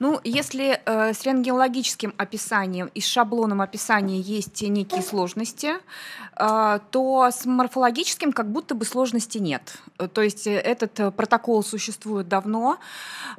Ну, если э, с рентгенологическим описанием и с шаблоном описания есть некие сложности, э, то с морфологическим как будто бы сложности нет. Э, то есть э, этот э, протокол существует давно,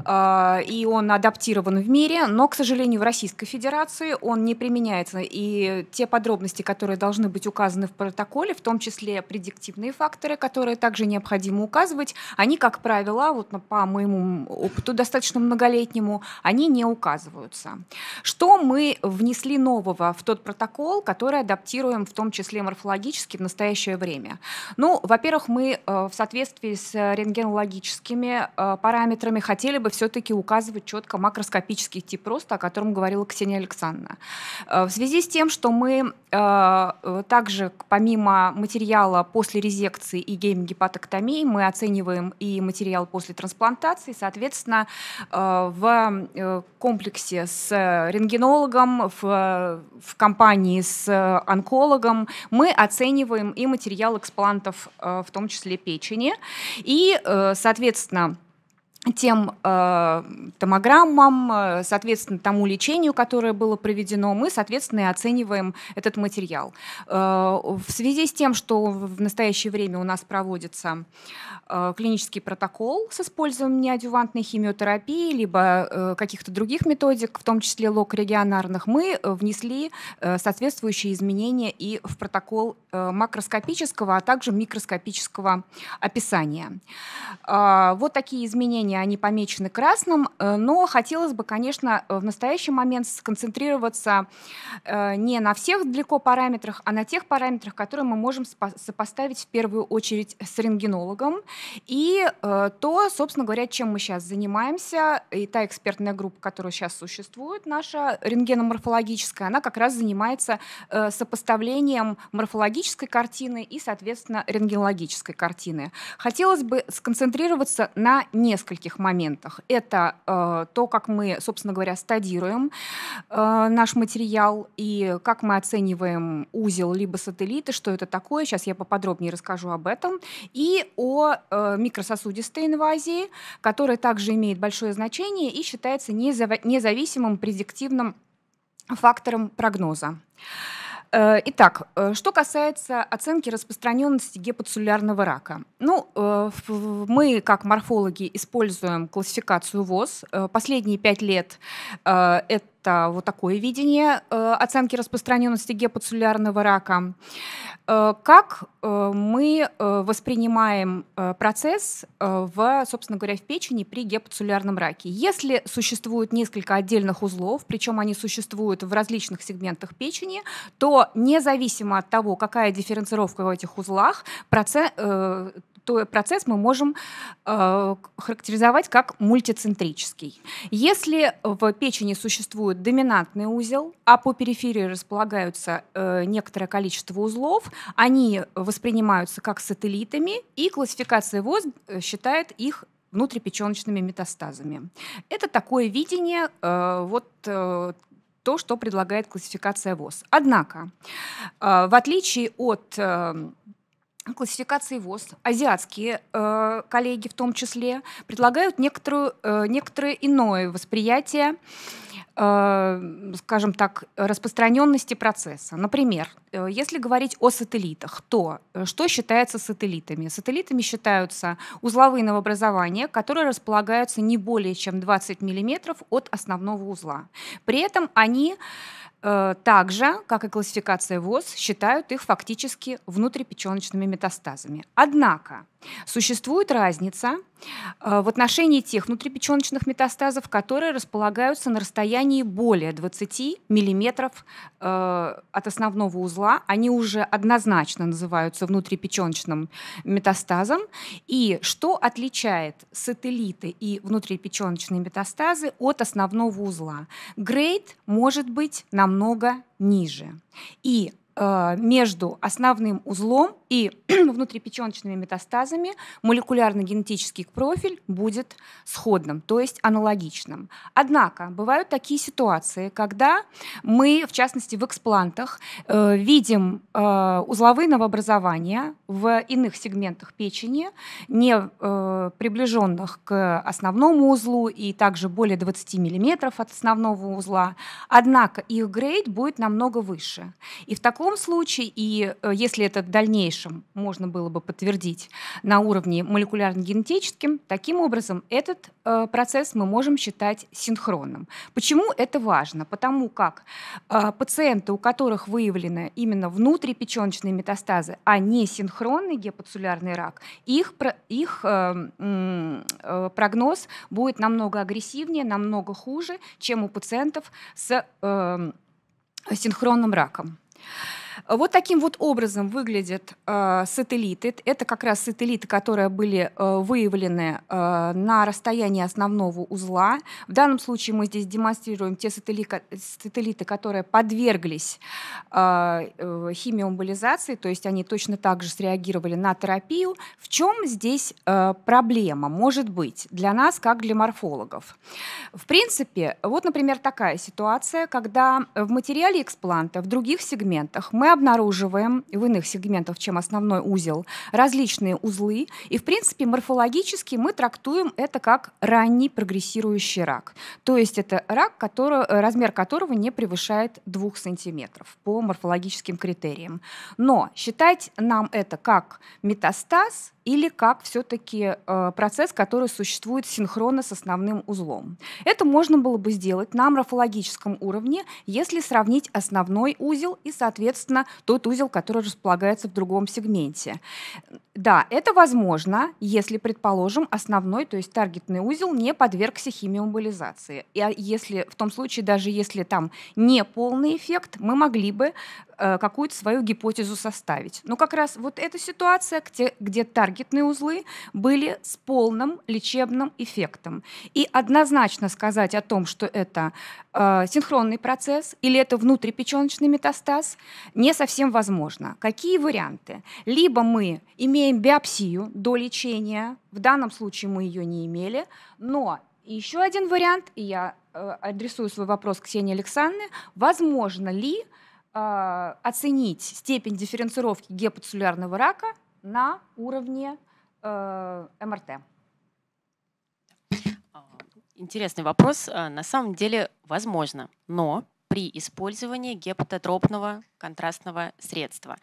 э, и он адаптирован в мире, но, к сожалению, в Российской Федерации он не применяется. И те подробности, которые должны быть указаны в протоколе, в том числе предиктивные факторы, которые также необходимо указывать, они, как правило, вот ну, по моему опыту достаточно многолетним поэтому они не указываются. Что мы внесли нового в тот протокол, который адаптируем в том числе морфологически в настоящее время? Ну, во-первых, мы э, в соответствии с рентгенологическими э, параметрами хотели бы все-таки указывать четко макроскопический тип роста, о котором говорила Ксения Александровна. Э, в связи с тем, что мы также помимо материала после резекции и геймогепатоктомии мы оцениваем и материал после трансплантации, соответственно, в в э, комплексе с э, рентгенологом, в, э, в компании с онкологом мы оцениваем и материал эксплантов, в том числе печени. И, соответственно, тем э, томограммам, э, соответственно, тому лечению, которое было проведено, мы, соответственно, и оцениваем этот материал. Э, в связи с тем, что в настоящее время у нас проводится э, клинический протокол с использованием неадювантной химиотерапии, либо э, каких-то других методик, в том числе локорегионарных. мы внесли э, соответствующие изменения и в протокол э, макроскопического, а также микроскопического описания. Э, вот такие изменения ранее они помечены красным, э, но хотелось бы, конечно, э, в настоящий момент сконцентрироваться э, не на всех далеко параметрах, а на тех параметрах, которые мы можем сопоставить в первую очередь с рентгенологом. И то, собственно говоря, чем мы сейчас занимаемся, и та экспертная группа, которая сейчас существует, наша рентгеноморфологическая, она как раз занимается сопоставлением морфологической картины и, соответственно, рентгенологической картины. Хотелось бы сконцентрироваться на нескольких практических моментах. Это э, то, как мы, собственно говоря, стадируем э, наш материал и как мы оцениваем узел либо сателлиты, что это такое. Сейчас я поподробнее расскажу об этом. И о э, микрососудистой инвазии, которая также имеет большое значение и считается независимым предиктивным фактором прогноза. Э, итак, э, что касается оценки распространенности гепацеллярного рака. Ну, э, мы, как морфологи, используем классификацию ВОЗ. Последние пять лет это это вот такое видение э, оценки распространенности гепацеллярного рака. Э, как э, мы воспринимаем процесс в, собственно говоря, в печени при гепацеллярном раке? Если существует несколько отдельных узлов, причем они существуют в различных сегментах печени, то независимо от того, какая дифференцировка в этих узлах, процесс то процесс мы можем э, характеризовать как мультицентрический. Если в печени существует доминантный узел, а по периферии располагаются э, некоторое количество узлов, они воспринимаются как сателлитами, и классификация ВОЗ э, считает их внутрипеченочными метастазами. Это такое видение э, вот э, то, что предлагает классификация ВОЗ. Однако, э, в отличие от э, классификации ВОЗ, азиатские э, коллеги в том числе, предлагают некоторую, э, некоторое иное восприятие Э, скажем так, распространенности процесса. Например, э, если говорить о сателлитах, то э, что считается сателлитами? Сателлитами считаются узловые новообразования, которые располагаются не более чем 20 мм от основного узла. При этом они также, как и классификация ВОЗ, считают их фактически внутрипеченочными метастазами. Однако Существует разница э, в отношении тех внутрипеченочных метастазов, которые располагаются на расстоянии более 20 мм э, от основного узла. Они уже однозначно называются внутрипеченочным метастазом. И что отличает сателлиты и внутрипеченочные метастазы от основного узла? Грейд может быть намного ниже. И Э, между основным узлом и внутрипеченочными метастазами молекулярно-генетический профиль будет сходным, то есть аналогичным. Однако бывают такие ситуации, когда мы, в частности, в эксплантах э, видим э, узловые новообразования в иных сегментах печени, не приближенных к основному узлу и также более 20 мм от основного узла, однако их грейд будет намного выше. И в таком таком случае, и э, если это в дальнейшем можно было бы подтвердить на уровне молекулярно-генетическим, таким образом этот э, процесс мы можем считать синхронным. Почему это важно? Потому как э, пациенты, у которых выявлены именно внутрипеченочные метастазы, а не синхронный гепацеллярный рак, их, их прогноз будет намного агрессивнее, намного хуже, чем у пациентов с синхронным раком. Вот таким вот образом выглядят э, сателлиты. Это как раз сателлиты, которые были э, выявлены э, на расстоянии основного узла. В данном случае мы здесь демонстрируем те сателлиты, которые подверглись э, э, химиомболизации, то есть они точно так же среагировали на терапию. В чем здесь э, проблема, может быть, для нас, как для морфологов? В принципе, вот, например, такая ситуация, когда в материале экспланта, в других сегментах мы обнаруживаем в иных сегментах, чем основной узел, различные узлы. И, в принципе, морфологически мы трактуем это как ранний прогрессирующий рак. То есть это рак, который, размер которого не превышает 2 сантиметров по морфологическим критериям. Но считать нам это как метастаз или как все-таки э, процесс, который существует синхронно с основным узлом. Это можно было бы сделать на морфологическом уровне, если сравнить основной узел и, соответственно, это тот узел, который располагается в другом сегменте. Да, это возможно, если, предположим, основной, то есть таргетный узел не подвергся химиомболизации, И а если в том случае, даже если там не полный эффект, мы могли бы Э, какую-то свою гипотезу составить. Но ну, как раз вот эта ситуация, где, где таргетные узлы были с полным лечебным эффектом. И однозначно сказать о том, что это э, синхронный процесс или это внутрипеченочный метастаз, не совсем возможно. Какие варианты? Либо мы имеем биопсию до лечения, в данном случае мы ее не имели, но еще один вариант, и я э, адресую свой вопрос Ксении Александровне, возможно ли а, оценить степень дифференцировки гепацеллярного рака на уровне э, МРТ. А, интересный вопрос. А, на самом деле возможно, но при использовании гепатотропного контрастного средства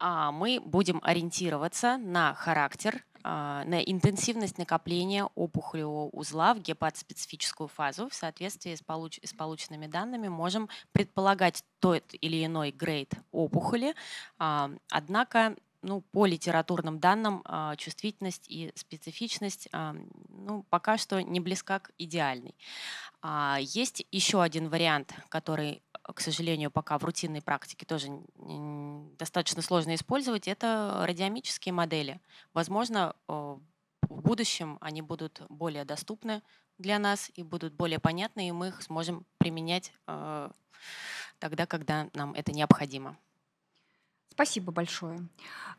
мы будем ориентироваться на характер а, на интенсивность накопления опухолевого узла в гепатоспецифическую фазу. В соответствии с, получ с полученными данными можем предполагать тот или иной грейд опухоли. А, однако ну, по литературным данным а, чувствительность и специфичность ну, пока что не близка к идеальной. Есть еще один вариант, который к сожалению, пока в рутинной практике тоже достаточно сложно использовать, это радиомические модели. Возможно, э, в будущем они будут более доступны для нас и будут более понятны, и мы их сможем применять э, тогда, когда нам это необходимо. Спасибо большое.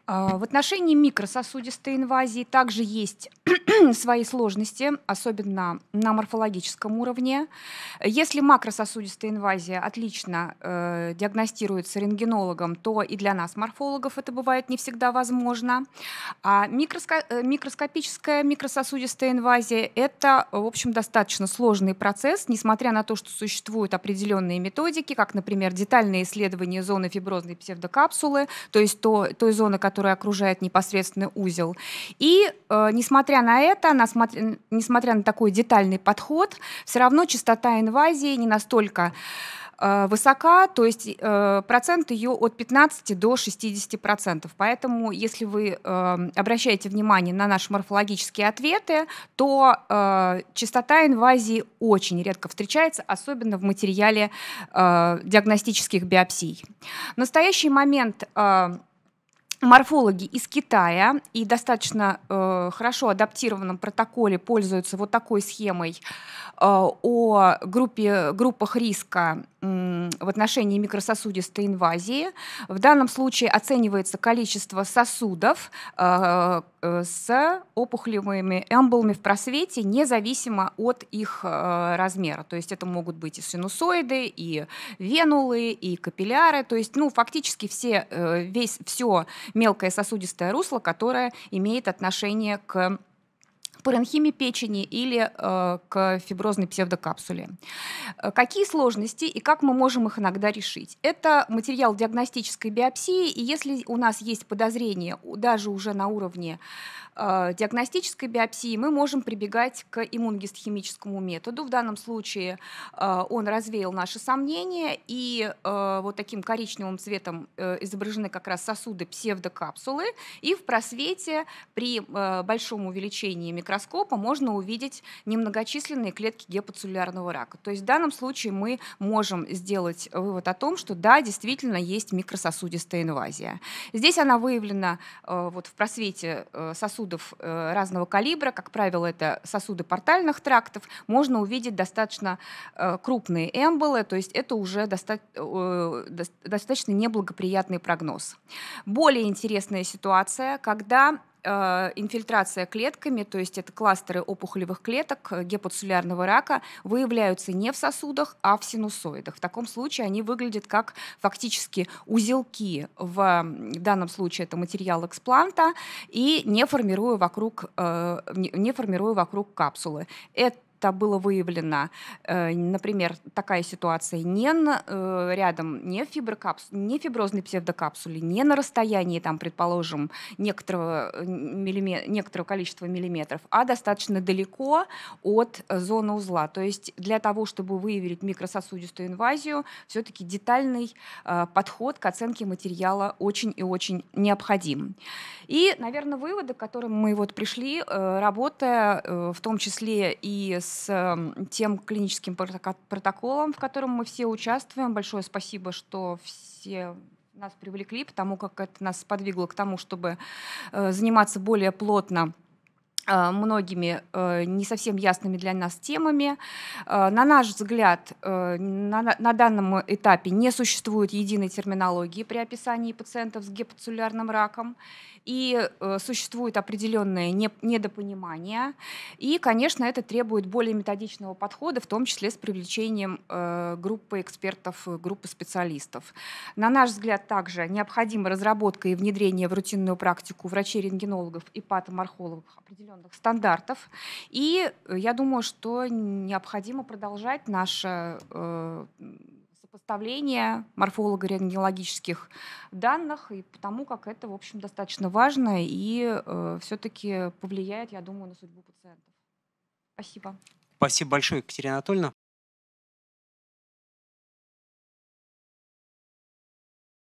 А, в отношении микрососудистой инвазии также есть свои сложности, особенно на морфологическом уровне. Если макрососудистая инвазия отлично э, диагностируется рентгенологом, то и для нас, морфологов, это бывает не всегда возможно. А микроско э, микроскопическая микрососудистая инвазия – это, в общем, достаточно сложный процесс, несмотря на то, что существуют определенные методики, как, например, детальное исследование зоны фиброзной псевдокапсулы, то есть то, той зоны, которая окружает непосредственный узел. И э, несмотря на это, насмотря, несмотря на такой детальный подход, все равно частота инвазии не настолько Э, высока, то есть э, процент ее от 15 до 60 процентов. Поэтому, если вы эм, обращаете внимание на наши морфологические ответы, то э, частота инвазии очень редко встречается, особенно в материале диагностических биопсий. В настоящий момент морфологи из Китая и достаточно э, хорошо адаптированном протоколе пользуются вот такой схемой э, о группе, группах риска э, в отношении микрососудистой инвазии. В данном случае оценивается количество сосудов э, э с опухолевыми эмболами в просвете, независимо от их э, размера. То есть это могут быть и синусоиды, и венулы, и капилляры. То есть ну, фактически все, э, весь, все мелкое сосудистое русло, которое имеет отношение к паренхиме печени или э, к фиброзной псевдокапсуле. Э, какие сложности и как мы можем их иногда решить? Это материал диагностической биопсии, и если у нас есть подозрение даже уже на уровне э, диагностической биопсии, мы можем прибегать к иммуногистохимическому методу. В данном случае э, он развеял наши сомнения, и э, вот таким коричневым цветом э, изображены как раз сосуды псевдокапсулы, и в просвете при э, большом увеличении микрофона микроскопа можно увидеть немногочисленные клетки гепацеллярного рака. То есть в данном случае мы можем сделать вывод о том, что да, действительно есть микрососудистая инвазия. Здесь она выявлена э, вот в просвете э, сосудов э, разного калибра, как правило, это сосуды портальных трактов, можно увидеть достаточно крупные эмболы, то есть это уже достаточно неблагоприятный прогноз. Более интересная ситуация, когда Э, инфильтрация клетками, то есть это кластеры опухолевых клеток э, гепатоцеллярного рака, выявляются не в сосудах, а в синусоидах. В таком случае они выглядят как фактически узелки, в данном случае это материал экспланта, и не формируя вокруг, э, не формируя вокруг капсулы. Это это было выявлено. Э, например, такая ситуация не на, э, рядом, не, фиброкапс, не фиброзной псевдокапсуле, не на расстоянии, там, предположим, некоторого, э, миллиметра, некоторого количества миллиметров, а достаточно далеко от зоны узла. То есть для того, чтобы выявить микрососудистую инвазию, все-таки детальный подход к оценке материала очень и очень необходим. И, наверное, выводы, к которым мы вот пришли, работая в том числе и с с эм, тем клиническим протоколом, в котором мы все участвуем. Большое спасибо, что все нас привлекли, потому как это нас подвигло к тому, чтобы э, заниматься более плотно а, многими э, не совсем ясными для нас темами. Э, на наш взгляд, э, на, данном этапе не существует единой терминологии при описании пациентов с гепацеллярным раком, и существует определенное недопонимание, и, конечно, это требует более методичного подхода, в том числе с привлечением группы экспертов, группы специалистов. На наш взгляд, также необходима разработка и внедрение в рутинную практику врачей-рентгенологов и патоморхологов определенных международных стандартов. И э, я думаю, что необходимо продолжать наше э, сопоставление морфолого-рентгенологических данных, и потому как это, в общем, достаточно важно и э, все-таки повлияет, я думаю, на судьбу пациентов. Спасибо. Спасибо большое, Екатерина Анатольевна.